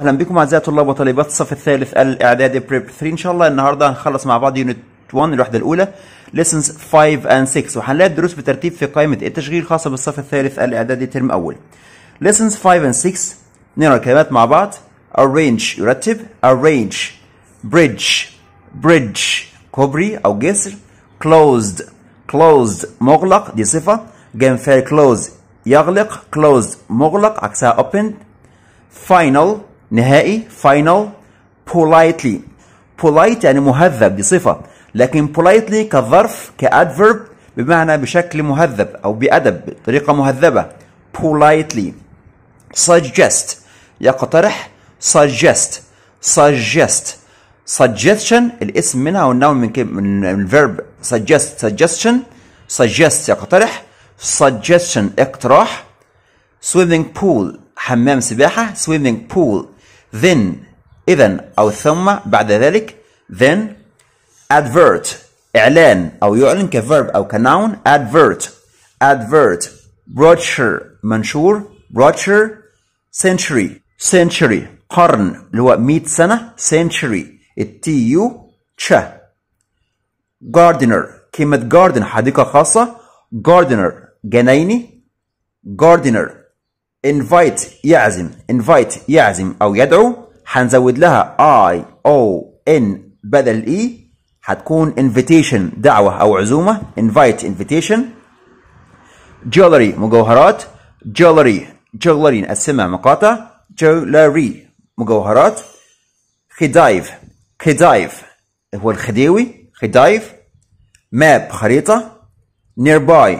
اهلا بكم اعزائي الطلاب وطالبات الصف الثالث الاعدادي بريب 3 ان شاء الله النهارده هنخلص مع بعض يونت 1 الوحده الاولى ليسنز 5 اند 6 وهنلاقي الدروس بترتيب في قائمه التشغيل خاصه بالصف الثالث الاعدادي ترم اول ليسنز 5 اند 6 نقرا الكلمات مع بعض ارينج يرتب ارينج بريدج بريدج كوبري او جسر closed closed مغلق دي صفه جنب فعل close يغلق closed مغلق عكسها اوبن final نهائي فاينل بولايتلي بولايت يعني مهذب بصفة لكن بولايتلي كظرف كادفيرب بمعنى بشكل مهذب او بادب بطريقه مهذبه politely suggest يقترح suggest suggest suggestion الاسم منها والنوع من من الفيرب suggest suggestion suggest يقترح suggestion اقتراح swimming pool حمام سباحة swimming pool then إذا أو ثم بعد ذلك then advert إعلان أو يعلن كverb أو كnoun advert advert brochure منشور brochure century century قرن اللي هو 100 سنة century التي يو تش gardener كلمة garden حديقة خاصة gardener جنيني gardener invite يعزم invite يعزم او يدعو هنزود لها i o n بدل e هتكون invitation دعوه او عزومه invite invitation jewelry مجوهرات jewelry jewelry نقسمها مقاطع jewelry مجوهرات خدايف خدايف هو الخديوي خدايف ماب خريطه nearby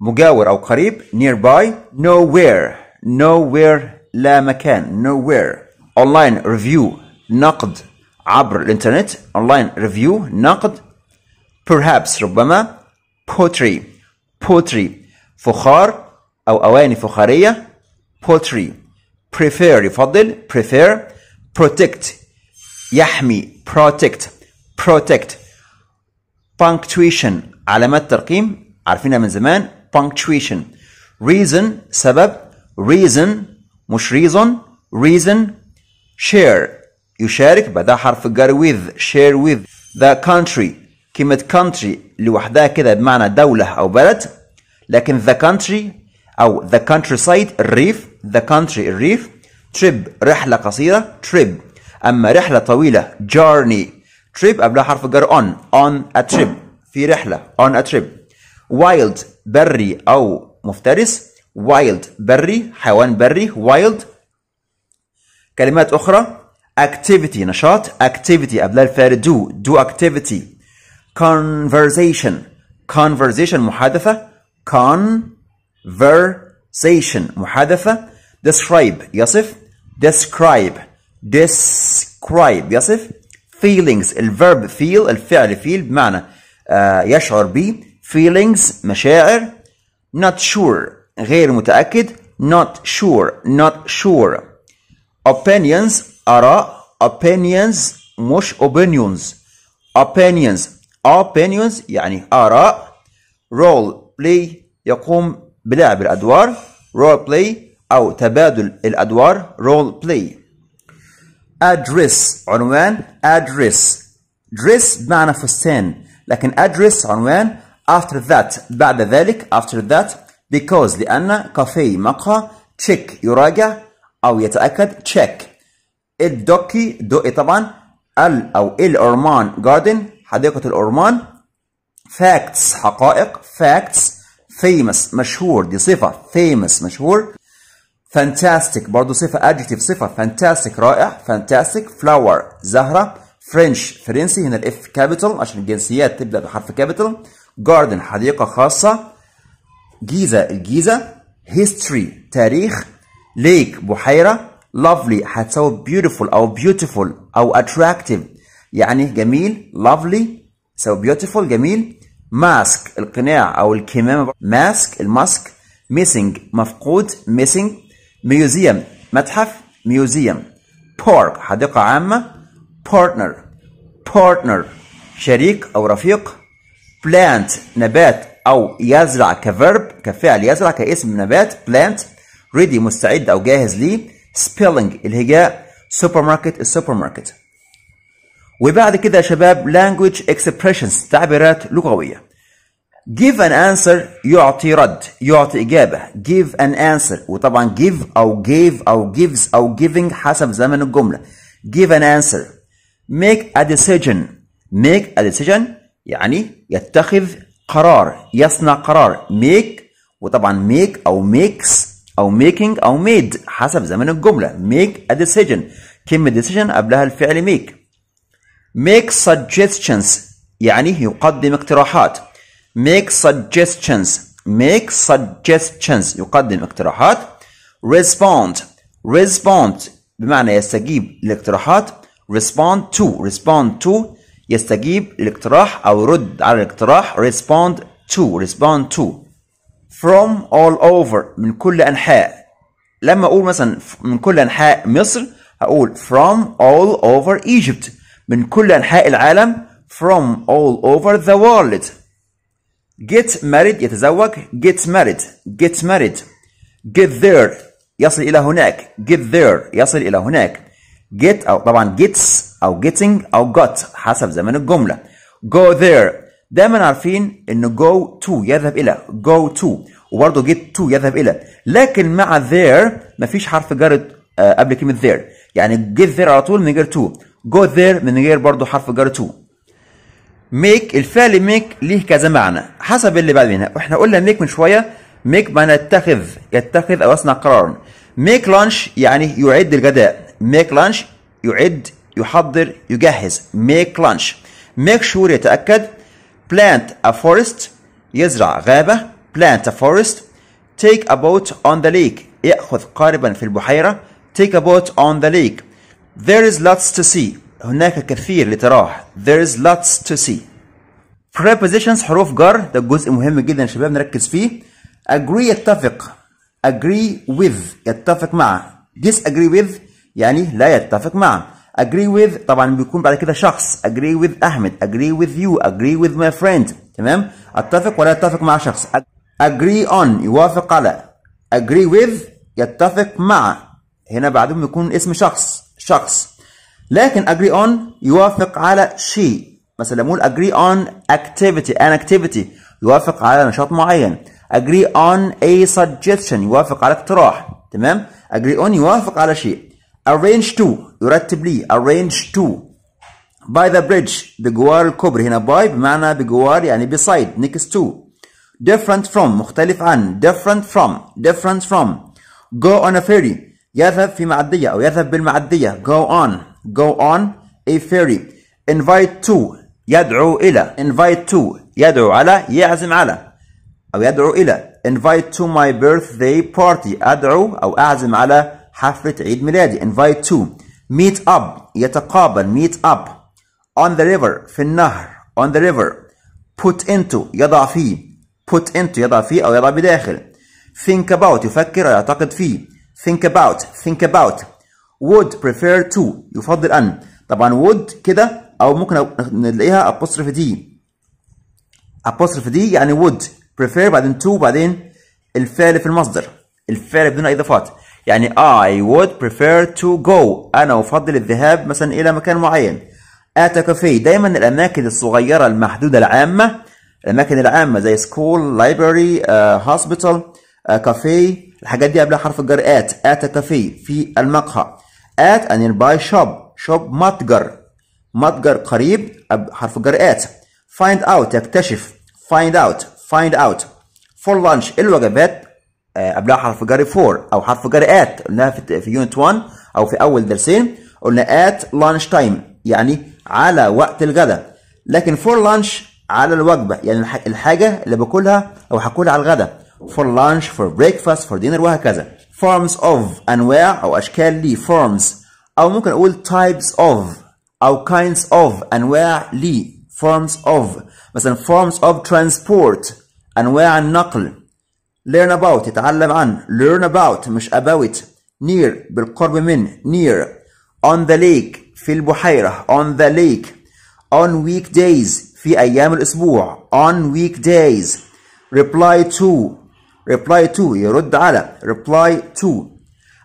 مجاور او قريب nearby nowhere nowhere لا مكان nowhere online review نقد عبر الانترنت online review نقد perhaps ربما pottery pottery فخار او اواني فخاريه pottery prefer يفضل prefer protect يحمي protect protect punctuation علامات ترقيم عارفينها من زمان punctuation reason سبب reason مش reason reason share يشارك بدا حرف جر with share with the country كلمة country لوحدها كده بمعنى دولة أو بلد لكن the country أو the countryside الريف the country الريف trip رحلة قصيرة trip أما رحلة طويلة journey trip قبلها حرف جر on on a trip في رحلة on a trip wild بري أو مفترس wild بري حيوان بري wild كلمات أخرى activity نشاط activity قبلها الفعل do do activity conversation conversation محادثة conversation محادثة describe يصف describe describe يصف feelings الverb feel الفعل feel بمعنى آه يشعر به feelings مشاعر not sure غير متأكد not sure not sure opinions آراء opinions مش opinions opinions opinions يعني آراء role play يقوم بلعب الأدوار role play أو تبادل الأدوار role play address عنوان address dress بمعنى فستان لكن address عنوان after that بعد ذلك after that because لأن كافي مقهى check يراجع أو يتأكد check الدوكي دوقي طبعا ال أو الأورمان جاردن حديقة الأورمان facts حقائق facts famous مشهور دي صفة famous مشهور fantastic برضه صفة adjective صفة fantastic رائع fantastic flower زهرة French فرنسي هنا الاف كابيتال عشان الجنسيات تبدأ بحرف كابيتال garden حديقة خاصة جيزة الجيزة history تاريخ ليك بحيرة lovely هتساوي beautiful أو beautiful أو attractive يعني جميل lovely تساوي beautiful جميل mask القناع أو الكمامة mask الماسك missing مفقود missing museum متحف museum park حديقة عامة partner partner شريك أو رفيق plant نبات أو يزرع كفر كفعل يزرع كاسم نبات بلانت ريدي مستعد او جاهز ليه سبيلنج الهجاء سوبر ماركت السوبر ماركت وبعد كده يا شباب language expressions تعبيرات لغويه give an answer يعطي رد يعطي اجابه give an answer وطبعا give او gave او gives او giving حسب زمن الجمله give an answer make a decision make a decision يعني يتخذ قرار يصنع قرار make وطبعا ميك او ميكس او ميكينج او ميد حسب زمن الجمله ميك ا ديسيجن كلمه ديسيجن قبلها الفعل ميك ميك سجستشنز يعني يقدم اقتراحات make suggestions make suggestions يقدم اقتراحات respond ريسبوند بمعنى يستجيب للاقتراحات respond to respond to يستجيب للاقتراح او يرد على الاقتراح respond to respond to from all over من كل أنحاء لما أقول مثلا من كل أنحاء مصر هقول from all over Egypt من كل أنحاء العالم from all over the world get married يتزوج get married get married get there يصل إلى هناك get there يصل إلى هناك get أو طبعا gets أو getting أو got حسب زمن الجملة go there دايما عارفين ان go to يذهب الى go to وبرضه get to يذهب الى لكن مع there مفيش حرف جر آه، قبل كلمه there يعني get there على طول من غير to go there من غير برضه حرف جر to make الفعل make ليه كذا معنى حسب اللي بعد منها واحنا قلنا make من شويه make معنى يتخذ يتخذ او يصنع قرارا make lunch يعني يعد الغداء make lunch يعد يحضر يجهز make lunch make sure يتاكد plant a forest يزرع غابة plant a forest take a boat on the lake يأخذ قاربا في البحيرة take a boat on the lake there is lots to see هناك كثير لتراه there is lots to see prepositions حروف جر ده جزء مهم جدا شباب نركز فيه agree يتفق agree with يتفق مع disagree with يعني لا يتفق معه agree with طبعا بيكون بعد كده شخص agree with احمد agree with you agree with my friend تمام اتفق ولا اتفق مع شخص agree on يوافق على agree with يتفق مع هنا بعدهم يكون اسم شخص شخص لكن agree on يوافق على شيء مثلا نقول agree on activity an activity يوافق على نشاط معين agree on a suggestion يوافق على اقتراح تمام agree on يوافق على شيء arrange to يرتب arrange to by the bridge بجوار الكوبري هنا by بمعنى بجوار يعني beside next to different from مختلف عن different from different from go on a ferry يذهب في معدية أو يذهب بالمعدية go on go on a ferry invite to يدعو إلى invite to يدعو على يعزم على أو يدعو إلى invite to my birthday party أدعو أو أعزم على حفلة عيد ميلادي invite to meet up يتقابل meet up on the river في النهر on the river put into يضع فيه put into يضع فيه أو يضع بداخل think about يفكر يعتقد فيه think about think about would prefer to يفضل أن طبعا would كده أو ممكن نلاقيها apostrophe دي apostrophe دي يعني would prefer بعدين to بعدين الفعل في المصدر الفعل بدون أي إضافات يعني I would prefer to go أنا أفضل الذهاب مثلا إلى مكان معين at a cafe دايما الأماكن الصغيرة المحدودة العامة الأماكن العامة زي school, library, uh, hospital, uh, cafe الحاجات دي قبلها حرف الجر at at a cafe في المقهى at a nearby shop shop متجر متجر قريب حرف الجر at find out يكتشف find out find out for lunch الوجبات آه، قبلها حرف جري فور او حرف جري ات قلناها في, في يونت 1 او في اول درسين قلنا ات لانش تايم يعني على وقت الغداء لكن فور لانش على الوجبه يعني الحاجه اللي باكلها او هاكلها على الغداء فور لانش فور بريكفاست فور دينر وهكذا forms of انواع او اشكال لي forms او ممكن اقول types of او kinds of انواع لي forms of مثلا forms of transport انواع النقل learn about اتعلم عن learn about مش about near بالقرب من near on the lake في البحيرة on the lake on weekdays في أيام الأسبوع on weekdays reply to reply to يرد على reply to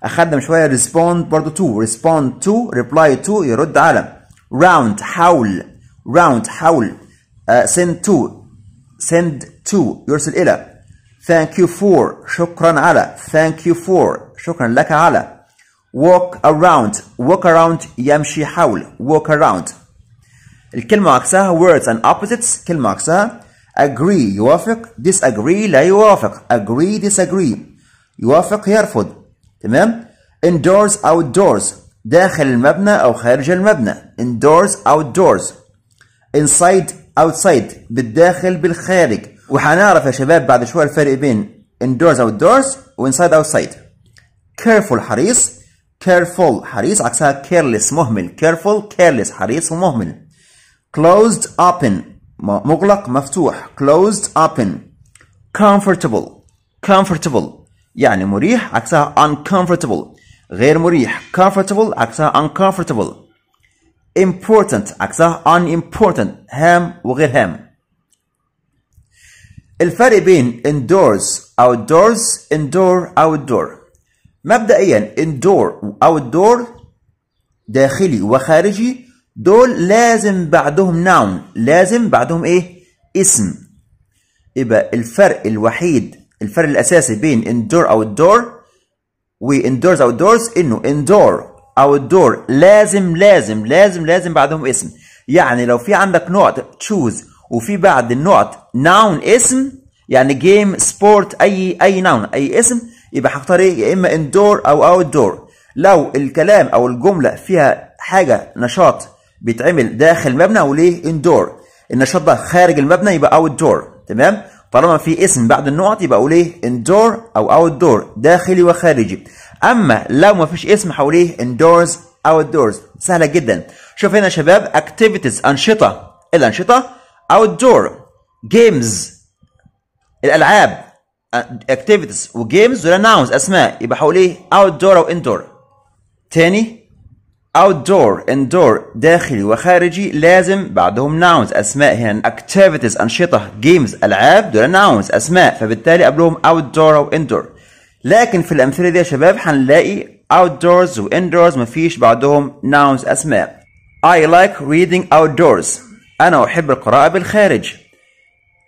أخدنا شوية respond برضو to respond to reply to يرد على round حول round حول uh, send to send to يرسل إلى Thank you for شكرا على Thank you for شكرا لك على Walk around Walk around يمشي حول Walk around الكلمة عكسها words and opposites كلمة عكسها agree يوافق disagree لا يوافق agree disagree يوافق يرفض تمام indoors outdoors داخل المبنى أو خارج المبنى indoors outdoors inside outside بالداخل بالخارج وحنعرف يا شباب بعد شويه الفرق بين indoors outdoors وانسايد outside. careful حريص careful حريص عكسها careless مهمل careful careless حريص ومهمل closed open مغلق مفتوح closed open comfortable comfortable يعني مريح عكسها uncomfortable غير مريح comfortable عكسها uncomfortable important عكسها unimportant هام وغير هام الفرق بين indoors outdoors indoor outdoor مبدئيا indoor outdoor داخلي وخارجي دول لازم بعدهم noun لازم بعدهم ايه اسم يبقى الفرق الوحيد الفرق الاساسي بين indoor outdoor و indoors outdoors انه indoor outdoor لازم لازم لازم لازم بعدهم اسم يعني لو في عندك نقط choose وفي بعد النقط ناون اسم يعني جيم سبورت اي اي ناون اي اسم يبقى هختار ايه يا اما اندور او اوت دور لو الكلام او الجمله فيها حاجه نشاط بيتعمل داخل مبنى وليه اندور النشاط ده خارج المبنى يبقى اوت دور تمام طالما في اسم بعد النقط يبقى اقول اندور او اوت دور داخلي وخارجي اما لو ما فيش اسم حواليه اندورز اوت دورز سهله جدا شوف هنا يا شباب اكتيفيتيز انشطه إيه الانشطه outdoor games الالعاب uh, activities وجيمز دول nouns اسماء يبقى هقول ايه outdoor او indoor تاني outdoor indoor داخلي وخارجي لازم بعدهم nouns اسماء هنا activities انشطه games العاب دول nouns اسماء فبالتالي قبلهم outdoor او indoor لكن في الامثله دي يا شباب هنلاقي outdoors و indoors مفيش بعدهم nouns اسماء I like reading outdoors أنا أحب القراءة بالخارج.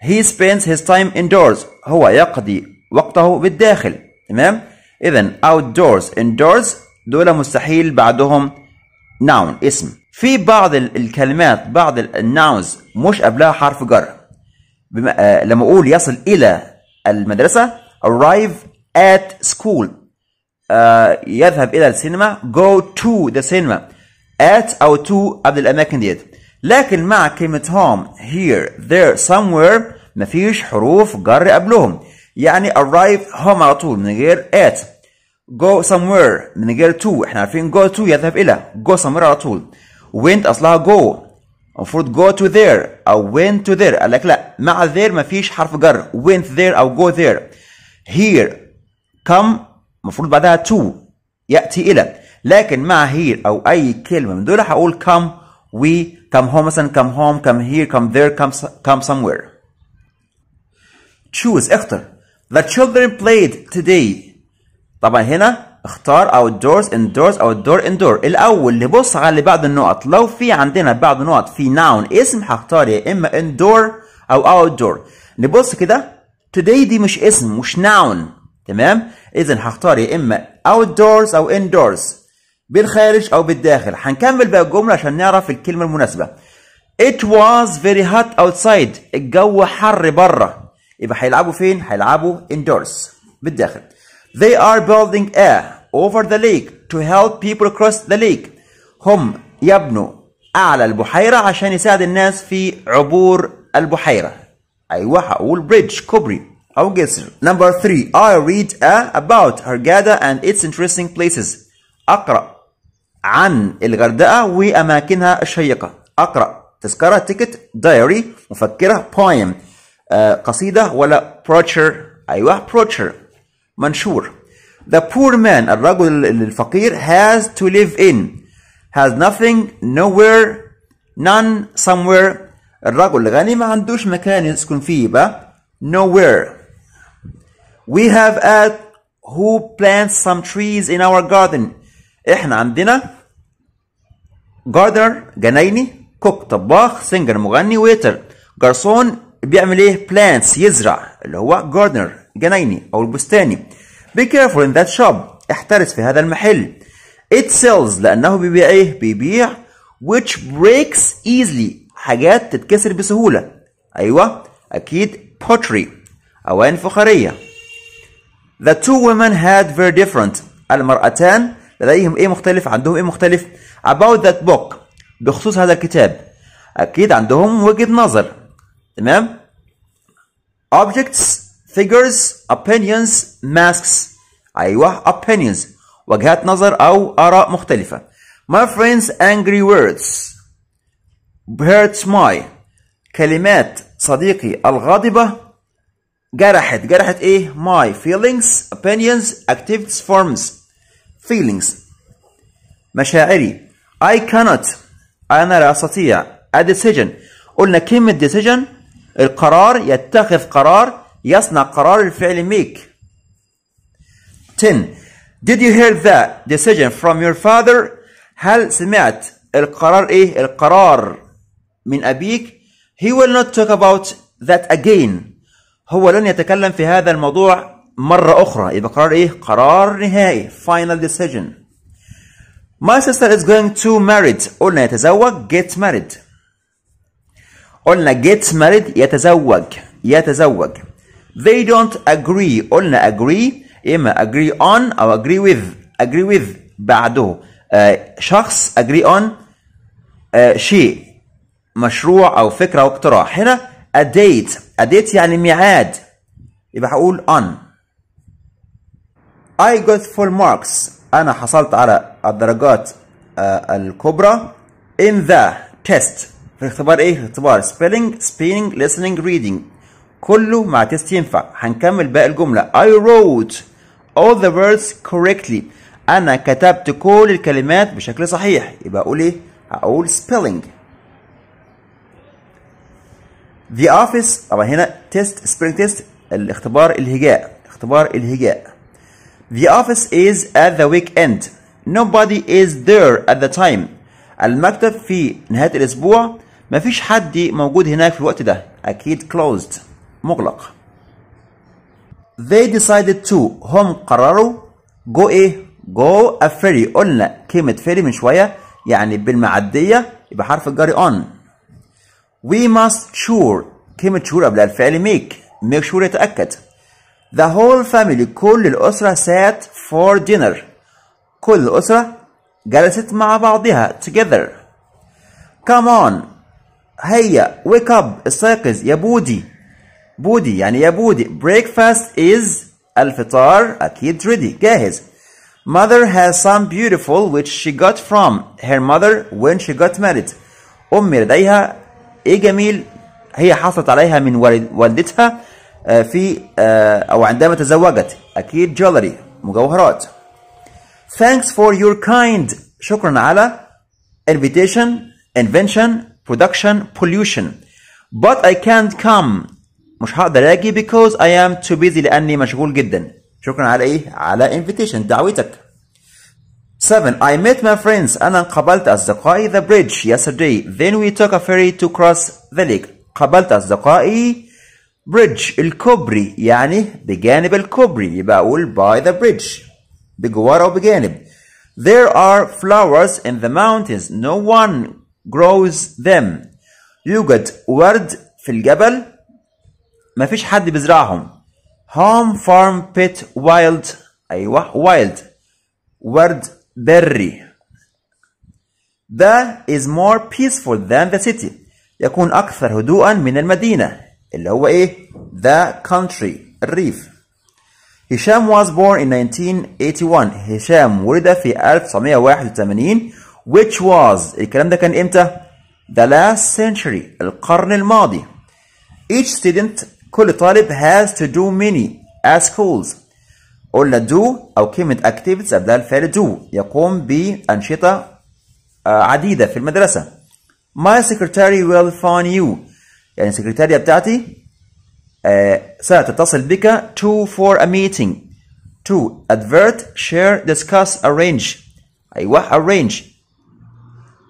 He spends his time indoors. هو يقضي وقته بالداخل. تمام؟ إذا outdoors indoors دول مستحيل بعدهم noun اسم. في بعض الكلمات بعض النouns مش قبلها حرف جر. بما آه لما أقول يصل إلى المدرسة arrive at school آه يذهب إلى السينما go to the cinema at أو to قبل الأماكن ديت. لكن مع كلمة هوم here there somewhere مفيش حروف جر قبلهم يعني arrive home على طول من غير at go somewhere من غير to احنا عارفين go to يذهب إلى go somewhere على طول went أصلها go المفروض go to there أو went to there قال لك لا مع there مفيش حرف جر went there أو go there here come المفروض بعدها to يأتي إلى لكن مع here أو أي كلمة من دول هقول come We come home and come home come here come there come come somewhere. Choose اختر. The children played today. طبعا هنا اختار outdoors indoors outdoor indoor. الأول نبص على بعض النقط. لو في عندنا بعض النقط في noun اسم هختار يا إما indoor أو outdoor. نبص كده today دي مش اسم مش noun تمام؟ إذا هختار يا إما outdoors أو indoors. بالخارج أو بالداخل هنكمل بقى الجملة عشان نعرف الكلمة المناسبة It was very hot outside الجو حر بره يبقى هيلعبوا فين؟ هيلعبوا indoors بالداخل They are building a over the lake to help people cross the lake هم يبنوا أعلى البحيرة عشان يساعد الناس في عبور البحيرة أيوة هقول bridge كوبري أو جسر Number 3 I read a about Hurghada and its interesting places أقرأ عن الغردقة وأماكنها الشيقة أقرأ تذكرة تيكت دايري مفكرة بويم آه قصيدة ولا بروتشر أيوة بروتشر منشور The poor man الرجل الفقير has to live in has nothing nowhere none somewhere الرجل الغني ما عندوش مكان يسكن فيه بقى nowhere we have a who plants some trees in our garden احنا عندنا جاردنر جنايني كوك طباخ سينجر مغني ويتر جرسون بيعمل ايه بلانتس يزرع اللي هو جاردنر جنايني او البستاني بي كيرفول ان ذات شوب احترس في هذا المحل ات سيلز لانه بيبيع ايه بيبيع which breaks easily حاجات تتكسر بسهوله ايوه اكيد pottery اوان فخاريه the two women had very different المرأتان لديهم ايه مختلف عندهم ايه مختلف about that book بخصوص هذا الكتاب اكيد عندهم وجهة نظر تمام objects figures opinions masks ايوه opinions وجهات نظر او اراء مختلفة my friends angry words hurts my كلمات صديقي الغاضبة جرحت جرحت ايه my feelings opinions activities forms feelings مشاعري I cannot أنا لا أستطيع a decision قلنا كلمة decision القرار يتخذ قرار يصنع قرار الفعل make 10 Did you hear that decision from your father هل سمعت القرار إيه القرار من أبيك He will not talk about that again هو لن يتكلم في هذا الموضوع مرة أخرى يبقى قرار إيه؟ قرار نهائي final decision My sister is going to married قلنا يتزوج get married قلنا get married يتزوج يتزوج They don't agree قلنا agree إما agree on أو agree with agree with بعده آه شخص agree on آه شيء مشروع أو فكرة أو اقتراح هنا a date a date يعني ميعاد يبقى هقول on I got full marks أنا حصلت على الدرجات آه، الكبرى in the test في اختبار إيه؟ اختبار spelling, speaking, listening, reading كله مع تيست ينفع هنكمل باقي الجملة I wrote all the words correctly أنا كتبت كل الكلمات بشكل صحيح يبقى أقول إيه؟ هقول spelling The office طبعا هنا تيست spelling test الاختبار الهجاء اختبار الهجاء The office is at the weekend. Nobody is there at the time. المكتب في نهاية الأسبوع مفيش حد موجود هناك في الوقت ده. أكيد closed مغلق. They decided to هم قرروا go إيه؟ go a ferry قلنا كلمة ferry من شوية يعني بالمعدية يبقى حرف الجري on. We must sure كلمة sure قبل الفعل make make sure يتأكد. The whole family كل الأسرة sat for dinner كل الأسرة جلست مع بعضها together Come on هيا wake up استيقظ يا بودي بودي يعني يا بودي breakfast is الفطار أكيد ready جاهز Mother has some beautiful which she got from her mother when she got married أمي لديها إيه جميل هي حصلت عليها من والدتها في أو عندما تزوجت أكيد جولري مجوهرات Thanks for your kind شكرا على invitation invention production pollution but I can't come مش هقدر اجي because I am too busy لاني مشغول جدا شكرا على ايه على invitation دعوتك 7 I met my friends انا قابلت اصدقائي the bridge yesterday then we took a ferry to cross the lake قابلت اصدقائي bridge الكوبري يعني بجانب الكوبري يبقى أقول by the bridge بجوار أو بجانب There are flowers in the mountains no one grows them يوجد ورد في الجبل ما فيش حد بيزرعهم home farm pit wild أيوه wild ورد بري That is more peaceful than the city يكون أكثر هدوءا من المدينة اللي هو ايه the country الريف هشام was born in 1981 هشام ولد في 1981 which was الكلام ده كان امتى the last century القرن الماضي each student كل طالب has to do many at schools قلنا do أو كلمة activities قبلها الفعل do يقوم بأنشطة عديدة في المدرسة My secretary will phone you يعني السكرتارية بتاعتي ستتصل بك to for a meeting to advert share discuss arrange ايوه arrange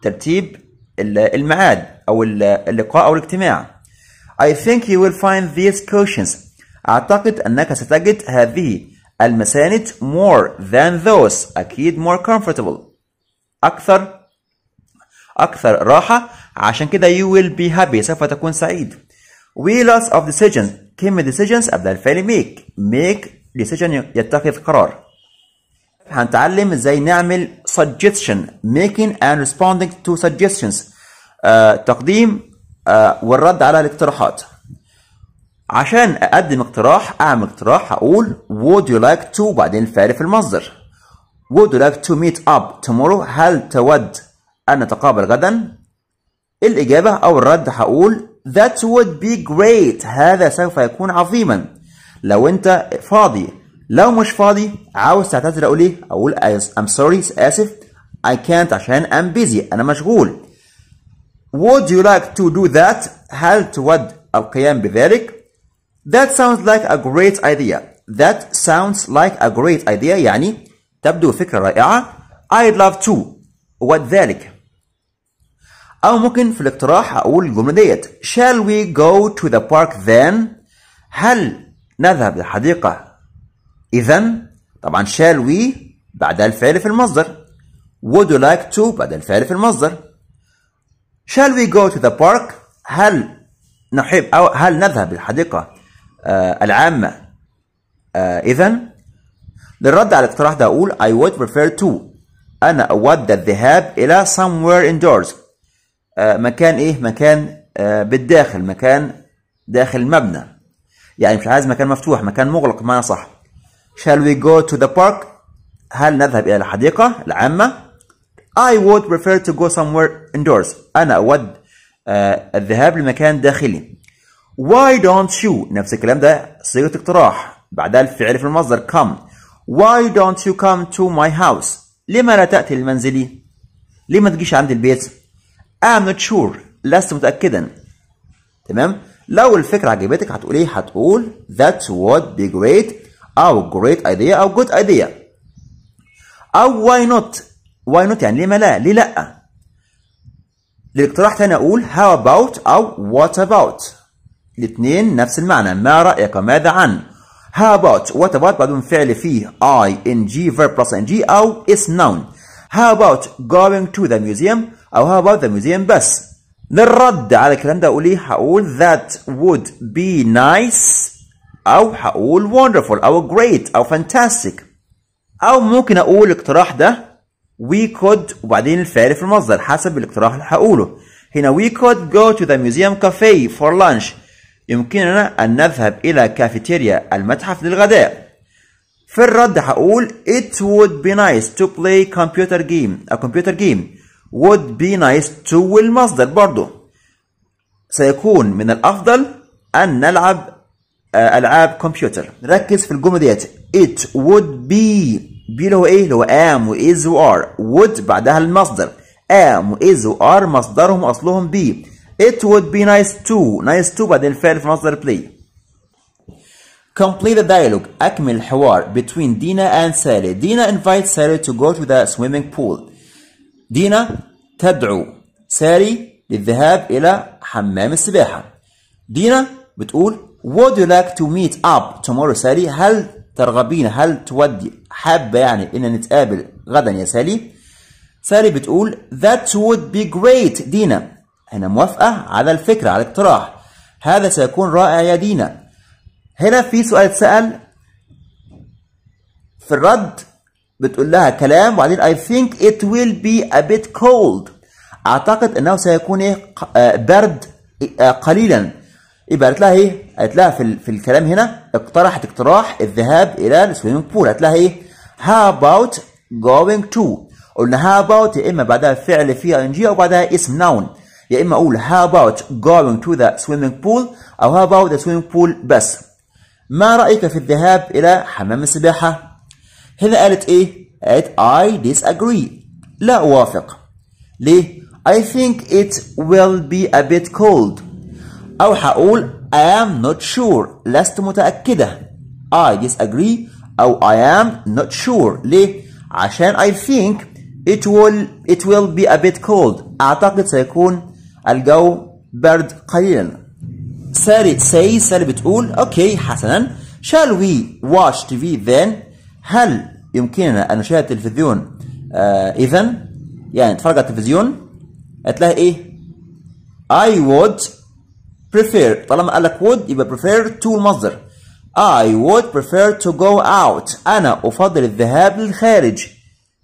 ترتيب الميعاد او اللقاء او الاجتماع I think you will find these questions اعتقد انك ستجد هذه المساند more than those اكيد more comfortable اكثر اكثر راحه عشان كده you will be happy سوف تكون سعيد we lots of decisions كلمة decisions قبل الفعل make make decision يتخذ قرار هنتعلم ازاي نعمل suggestion making and responding to suggestions آه تقديم آه والرد على الاقتراحات عشان اقدم اقتراح اعمل اقتراح هقول would you like to بعدين الفعل في المصدر would you like to meet up tomorrow هل تود ان نتقابل غدا الإجابة أو الرد هقول That would be great هذا سوف يكون عظيما لو أنت فاضي لو مش فاضي عاوز تعتذر أقول إيه؟ أقول I'm sorry آسف I can't عشان I'm busy أنا مشغول Would you like to do that؟ هل تود القيام بذلك؟ That sounds like a great idea That sounds like a great idea يعني تبدو فكرة رائعة I'd love to ذلك او ممكن في الاقتراح اقول الجمله ديت shall we go to the park then هل نذهب للحديقه اذا طبعا shall we بعدها الفعل في المصدر would you like to بعد الفعل في المصدر shall we go to the park هل نحب او هل نذهب للحديقه آه العامه آه اذا للرد على الاقتراح ده اقول I would prefer to انا اود الذهاب الى somewhere indoors آه، مكان ايه مكان آه، بالداخل مكان داخل المبنى يعني مش عايز مكان مفتوح مكان مغلق بمعنى صح shall we go to the park هل نذهب الى الحديقه العامه I would prefer to go somewhere indoors انا اود آه، الذهاب لمكان داخلي why don't you نفس الكلام ده صيغه اقتراح بعدها الفعل في المصدر come why don't you come to my house لما لا تاتي لمنزلي ليه ما تجيش عند البيت I'm not sure لست متأكدا تمام لو الفكرة عجبتك هتقول ايه هتقول that's what be great أو great idea أو good idea أو why not why not يعني ليه ما لا ليه لأ للاقتراح تاني أقول how about أو what about الاثنين نفس المعنى ما رأيك ماذا عن how about what about بعدهم فعل فيه ing verb plus ing أو is noun how about going to the museum او how about the museum بس للرد على الكلام ده اقول ايه هقول that would be nice او هقول wonderful او great او fantastic او ممكن اقول الاقتراح ده we could وبعدين الفعل في المصدر حسب الاقتراح اللي هقوله هنا we could go to the museum cafe for lunch يمكننا أن نذهب إلى كافيتيريا المتحف للغداء في الرد هقول it would be nice to play computer game a computer game would be nice to والمصدر برضو سيكون من الأفضل أن نلعب ألعاب كمبيوتر ركز في الجملة ديت it would be be اللي هو إيه اللي هو am و is و are would بعدها المصدر am و is و are مصدرهم be it would be nice to nice to بعدين الفعل في مصدر play Complete the dialogue أكمل الحوار between Dina and Sally Dina invites Sally to go to the swimming pool دينا تدعو ساري للذهاب إلى حمام السباحة دينا بتقول Would you like to meet up tomorrow ساري؟ هل ترغبين هل تودي حابة يعني إن نتقابل غدا يا سالي سالي بتقول That would be great دينا أنا موافقة على الفكرة على الاقتراح هذا سيكون رائع يا دينا هنا في سؤال اتسأل في الرد بتقول لها كلام وبعدين I think it will be a bit cold اعتقد انه سيكون ايه آه، برد إيه، آه، قليلا يبقى قالت لها ايه؟ قالت لها في, في الكلام هنا اقترحت اقتراح الذهاب الى السويمنج بول قالت لها ايه؟ how about going to قلنا how about يا اما بعدها فعل في ان جي او بعدها اسم نون يا اما اقول how about going to the swimming pool او how about the swimming pool بس ما رايك في الذهاب الى حمام السباحه؟ هنا قالت ايه قالت I disagree لا أوافق ليه I think it will be a bit cold أو هقول I am not sure لست متأكدة I disagree أو I am not sure ليه عشان I think it will it will be a bit cold أعتقد سيكون الجو برد قليلا ساري سي ساري بتقول اوكي okay, حسنا shall we watch TV then هل يمكننا أن نشاهد التلفزيون آه إذا يعني نتفرج على التلفزيون هتلاقي إيه I would prefer طالما قال لك would يبقى prefer to المصدر I would prefer to go out أنا أفضل الذهاب للخارج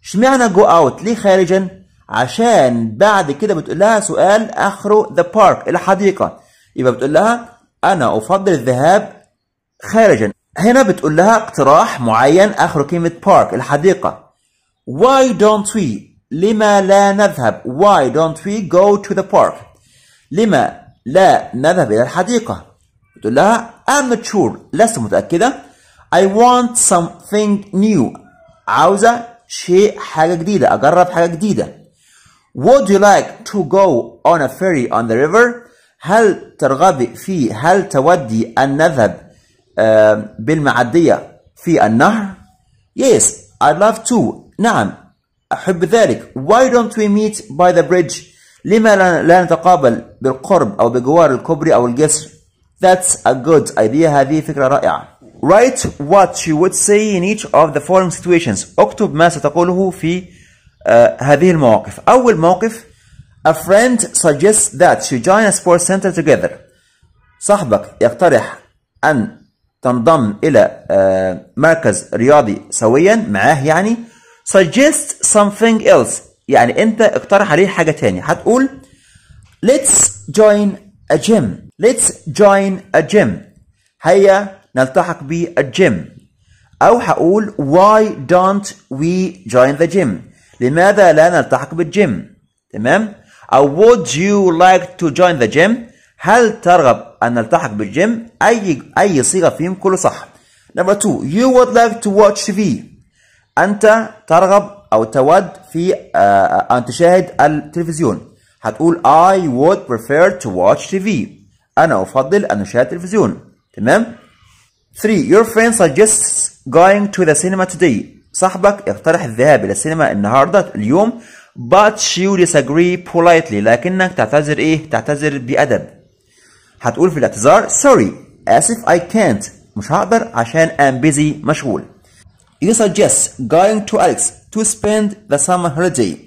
اشمعنى go out ليه خارجا عشان بعد كده بتقول لها سؤال آخره the park الحديقة يبقى بتقول لها أنا أفضل الذهاب خارجا هنا بتقول لها اقتراح معين اخر كلمه بارك الحديقه why don't we لما لا نذهب why don't we go to the park لما لا نذهب الى الحديقه بتقول لها I'm not sure لست متاكده I want something new عاوزه شيء حاجه جديده اجرب حاجه جديده Would you like to go on a ferry on the river هل ترغبي في هل تودي ان نذهب بالمعدية في النهر Yes, I'd love to نعم أحب ذلك Why don't we meet by the bridge لما لا نتقابل بالقرب أو بجوار الكوبري أو الجسر That's a good idea هذه فكرة رائعة Write what she would say in each of the following situations اكتب ما ستقوله في هذه المواقف أول موقف A friend suggests that you join a sports center together صاحبك يقترح أن تنضم إلى آه، مركز رياضي سويا معاه يعني suggest something else يعني أنت اقترح عليه حاجة تانية هتقول let's join a gym let's join a gym هيا نلتحق بالجيم أو هقول why don't we join the gym لماذا لا نلتحق بالجيم تمام أو would you like to join the gym هل ترغب أن نلتحق بالجيم أي أي صيغة فيهم كله صح نمبر 2 you would like to watch TV أنت ترغب أو تود في آه، آه، أن تشاهد التلفزيون هتقول I would prefer to watch TV أنا أفضل أن أشاهد التلفزيون تمام 3 your friend suggests going to the cinema today صاحبك اقترح الذهاب إلى السينما النهاردة اليوم but you disagree politely لكنك تعتذر إيه تعتذر بأدب هتقول في الاعتذار sorry اسف I can't مش هقدر عشان I'm busy مشغول You suggest going to Alex to spend the summer holiday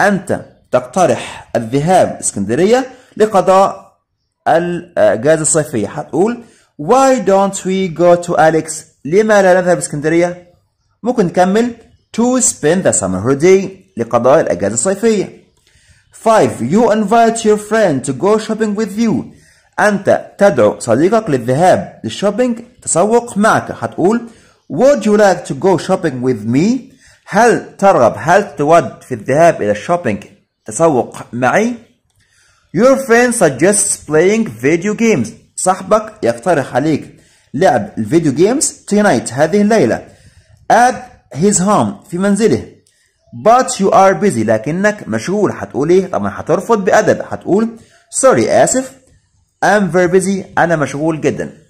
أنت تقترح الذهاب اسكندرية لقضاء الأجازة الصيفية هتقول Why don't we go to Alex لما لا نذهب اسكندرية ممكن نكمل to spend the summer holiday لقضاء الأجازة الصيفية 5. You invite your friend to go shopping with you أنت تدعو صديقك للذهاب للشوبينج تسوق معك هتقول Would you like to go shopping with me؟ هل ترغب هل تود في الذهاب إلى الشوبينج تسوق معي؟ Your friend suggests playing video games صاحبك يقترح عليك لعب الفيديو جيمز tonight هذه الليلة at his home في منزله but you are busy لكنك مشغول هتقول ايه؟ طبعا هترفض بأدب هتقول sorry آسف I'm very busy أنا مشغول جدا